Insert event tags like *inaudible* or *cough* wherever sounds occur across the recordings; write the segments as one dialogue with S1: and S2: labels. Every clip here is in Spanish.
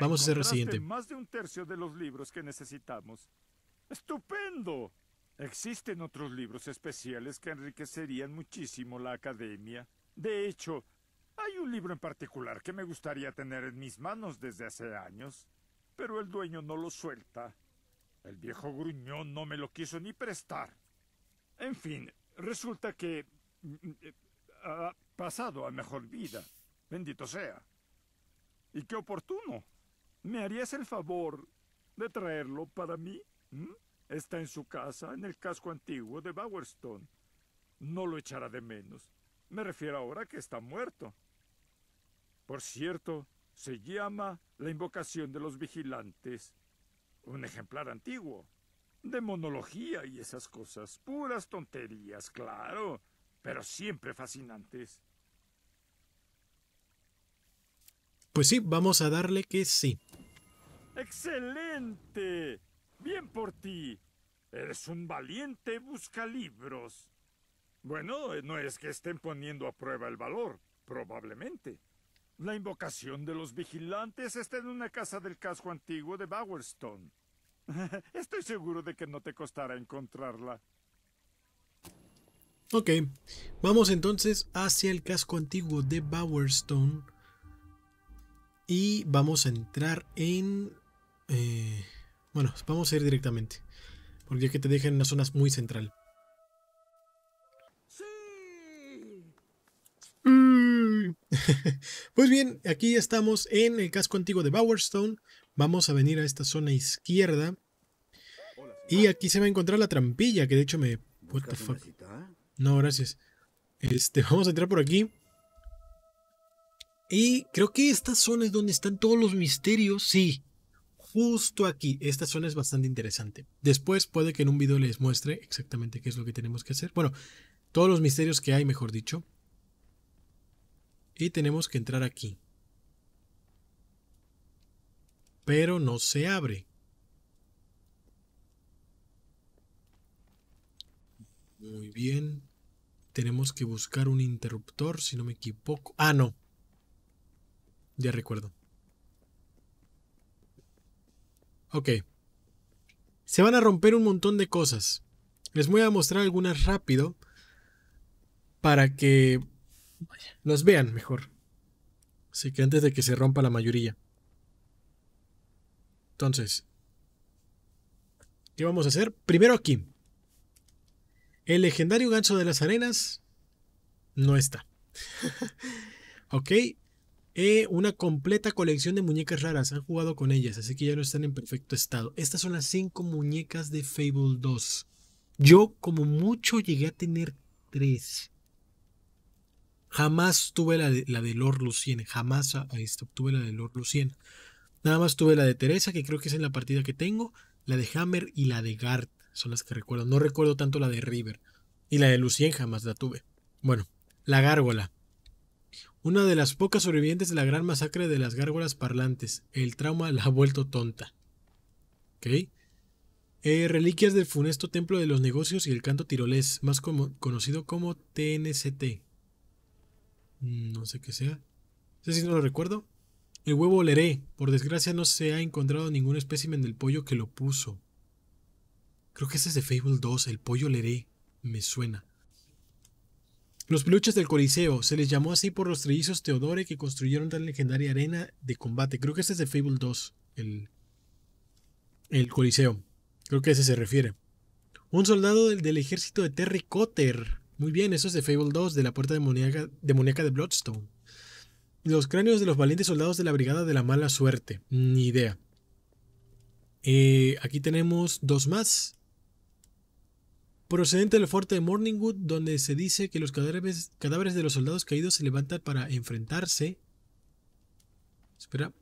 S1: vamos a hacer
S2: Más de un tercio de los libros que necesitamos. ¡Estupendo! Existen otros libros especiales que enriquecerían muchísimo la academia. De hecho, hay un libro en particular que me gustaría tener en mis manos desde hace años, pero el dueño no lo suelta. El viejo gruñón no me lo quiso ni prestar. En fin, resulta que mm, mm, eh, ha pasado a mejor vida. Bendito sea. Y qué oportuno. ¿Me harías el favor de traerlo para mí? ¿Mm? Está en su casa, en el casco antiguo de Bowerstone. No lo echará de menos. Me refiero ahora que está muerto. Por cierto, se llama La invocación de los vigilantes. Un ejemplar antiguo. demonología y esas cosas. Puras tonterías, claro. Pero siempre fascinantes.
S1: Pues sí, vamos a darle que sí.
S2: ¡Excelente! Bien por ti. Eres un valiente busca libros. Bueno, eh, no es que estén poniendo a prueba el valor, probablemente. La invocación de los vigilantes está en una casa del casco antiguo de Bowerstone. *laughs* Estoy seguro de que no te costará encontrarla.
S1: Ok, vamos entonces hacia el casco antiguo de Bowerstone y vamos a entrar en... Eh, bueno, vamos a ir directamente. Porque es que te dejan en una zona muy central. *laughs* pues bien, aquí estamos en el casco antiguo de Bowerstone. Vamos a venir a esta zona izquierda. Y aquí se va a encontrar la trampilla, que de hecho me... No, gracias. Este, vamos a entrar por aquí. Y creo que esta zona es donde están todos los misterios. Sí, justo aquí. Esta zona es bastante interesante. Después puede que en un video les muestre exactamente qué es lo que tenemos que hacer. Bueno, todos los misterios que hay, mejor dicho. Y tenemos que entrar aquí. Pero no se abre. Muy bien. Tenemos que buscar un interruptor, si no me equivoco. Ah, no. Ya recuerdo. Ok. Se van a romper un montón de cosas. Les voy a mostrar algunas rápido para que Las vean mejor. Así que antes de que se rompa la mayoría. Entonces, ¿qué vamos a hacer? Primero aquí. El legendario gancho de las arenas no está. *laughs* ok, He eh, una completa colección de muñecas raras. Han jugado con ellas, así que ya no están en perfecto estado. Estas son las 5 muñecas de Fable 2. Yo, como mucho, llegué a tener 3. Jamás tuve la de, la de Lord Lucien. Jamás ah, ahí la de Lord Lucien. Nada más tuve la de Teresa, que creo que es en la partida que tengo. La de Hammer y la de Gart son las que recuerdo. No recuerdo tanto la de River. Y la de Lucien jamás la tuve. Bueno, la gárgola. Una de las pocas sobrevivientes de la gran masacre de las gárgolas parlantes. El trauma la ha vuelto tonta. ¿Ok? Eh, reliquias del funesto templo de los negocios y el canto tirolés, más conocido como TNCT. Mm, no sé qué sea. No sé si no lo recuerdo. El huevo leré. Por desgracia no se ha encontrado ningún espécimen del pollo que lo puso. Creo que ese es de Fable 2, el pollo leré Me suena. Los peluches del Coliseo, se les llamó así por los trellizos Teodore que construyeron la legendaria arena de combate. Creo que este es de Fable 2, el, el Coliseo. Creo que ese se refiere. Un soldado del, del ejército de Terry Cotter. Muy bien, eso es de Fable 2, de la puerta demoníaca, de Bloodstone. Los cráneos de los valientes soldados de la Brigada de la Mala Suerte. Ni idea. Eh, aquí tenemos dos más procedente del fuerte de Morningwood, donde se dice que los cadáveres, de los soldados caídos se levantan para enfrentarse. Espera.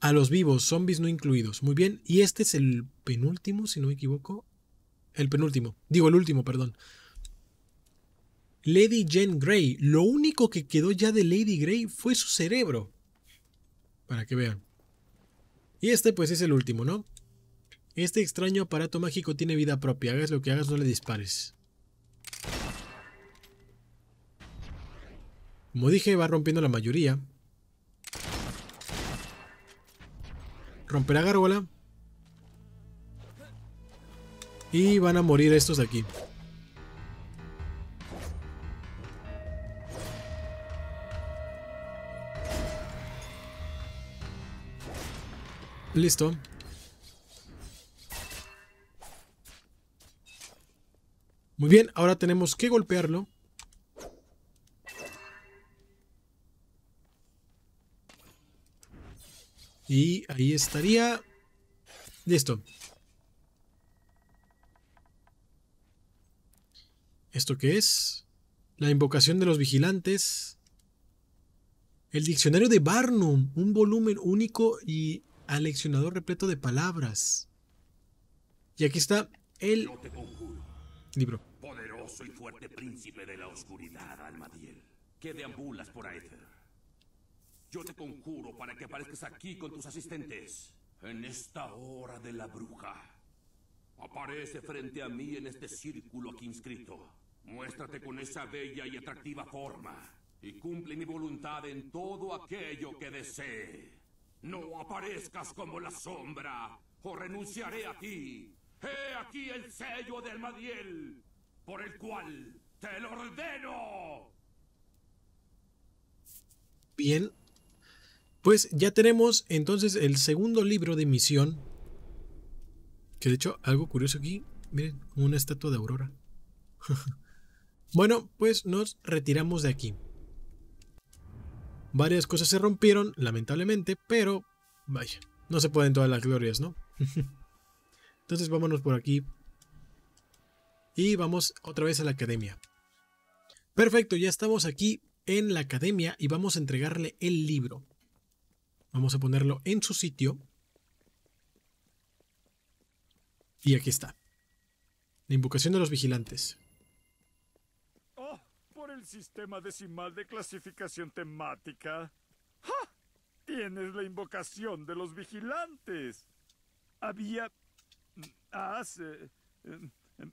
S1: A los vivos, zombies no incluidos. Muy bien, y este es el penúltimo, si no me equivoco. El penúltimo, digo el último, perdón. Lady Jane Grey. Lo único que quedó ya de Lady Grey fue su cerebro. Para que vean. Y este pues es el último, ¿no? Este extraño aparato mágico tiene vida propia. Hagas lo que hagas, no le dispares. Como dije, va rompiendo la mayoría. Romperá gárgola. Y van a morir estos de aquí. Listo. Muy bien, ahora tenemos que golpearlo. Y ahí estaría. Listo. ¿Esto qué es? La invocación de los vigilantes. El diccionario de Barnum, un volumen único y aleccionador repleto de palabras. Y aquí está el Libro.
S2: Poderoso y fuerte príncipe de la oscuridad, Almadiel, que deambulas por Aether. Yo te conjuro para que aparezcas aquí con tus asistentes, en esta hora de la bruja. Aparece frente a mí en este círculo aquí inscrito. Muéstrate con esa bella y atractiva forma y cumple mi voluntad en todo aquello que desee. No aparezcas como la sombra o renunciaré a ti He aquí el sello del Madiel, por el cual te lo ordeno.
S1: Bien. Pues ya tenemos entonces el segundo libro de misión. Que de hecho, algo curioso aquí. Miren, una estatua de Aurora. *laughs* bueno, pues nos retiramos de aquí. Varias cosas se rompieron, lamentablemente, pero vaya, no se pueden todas las glorias, ¿no? *laughs* Entonces vámonos por aquí. Y vamos otra vez a la academia. Perfecto, ya estamos aquí en la academia y vamos a entregarle el libro. Vamos a ponerlo en su sitio. Y aquí está. La invocación de los vigilantes.
S2: Oh, por el sistema decimal de clasificación temática. ¡Ja! Tienes la invocación de los vigilantes. Había hace ah, em, em,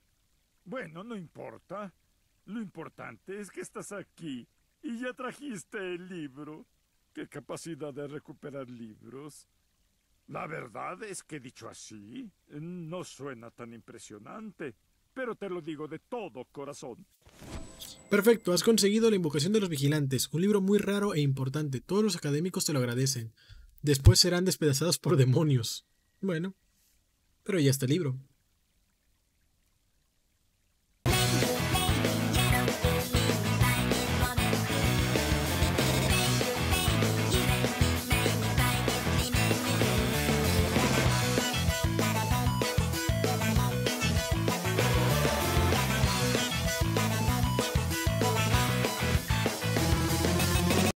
S2: bueno, no importa. Lo importante es que estás aquí y ya trajiste el libro. ¡Qué capacidad de recuperar libros! La verdad es que dicho así, no suena tan impresionante, pero te lo digo de todo corazón.
S1: Perfecto, has conseguido La Invocación de los Vigilantes, un libro muy raro e importante. Todos los académicos te lo agradecen. Después serán despedazados por demonios. Bueno, pero ya está el libro.